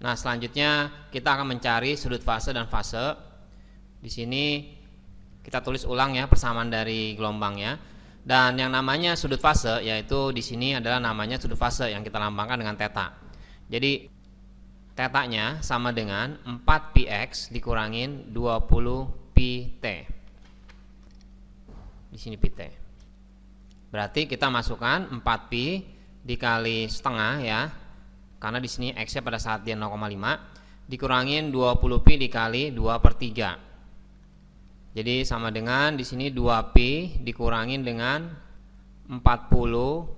Nah, selanjutnya kita akan mencari sudut fase dan fase. Di sini kita tulis ulang ya persamaan dari gelombang ya. Dan yang namanya sudut fase yaitu di sini adalah namanya sudut fase yang kita lambangkan dengan teta. Jadi tetanya sama dengan 4px dikurangin 20pt. Di sini pt. Berarti kita masukkan 4pi dikali setengah ya karena di sini x pada saat dia 0,5 dikurangin 20 pi dikali 2 per 3 jadi sama dengan di sini 2 pi dikurangin dengan 40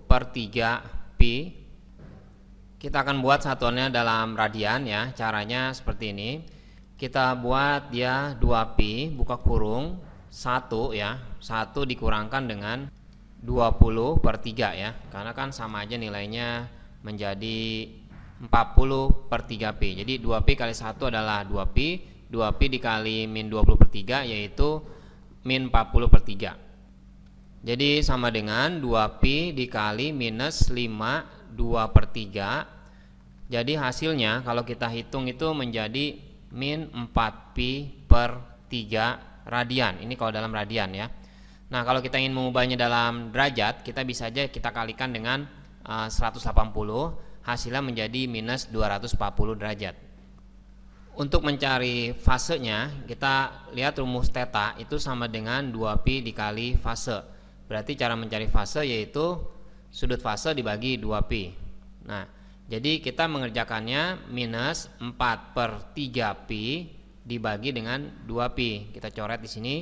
per 3 pi kita akan buat satuannya dalam radian ya caranya seperti ini kita buat dia 2 pi buka kurung 1 ya 1 dikurangkan dengan 20 per 3 ya karena kan sama aja nilainya menjadi 40 per 3P. Jadi 2P kali 1 adalah 2P, 2P dikali min 20 per 3 yaitu min 40 per 3. Jadi sama dengan 2P dikali minus 5 2 per 3. Jadi hasilnya kalau kita hitung itu menjadi min 4P per 3 radian. Ini kalau dalam radian ya. Nah kalau kita ingin mengubahnya dalam derajat kita bisa aja kita kalikan dengan uh, 180 hasilnya menjadi minus 240 derajat untuk mencari fasenya kita lihat rumus teta itu sama dengan 2 p dikali fase berarti cara mencari fase yaitu sudut fase dibagi 2 p nah jadi kita mengerjakannya minus 4 per 3 p dibagi dengan 2 p kita coret di sini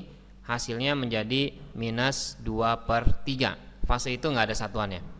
hasilnya menjadi minus 2 per 3 fase itu nggak ada satuannya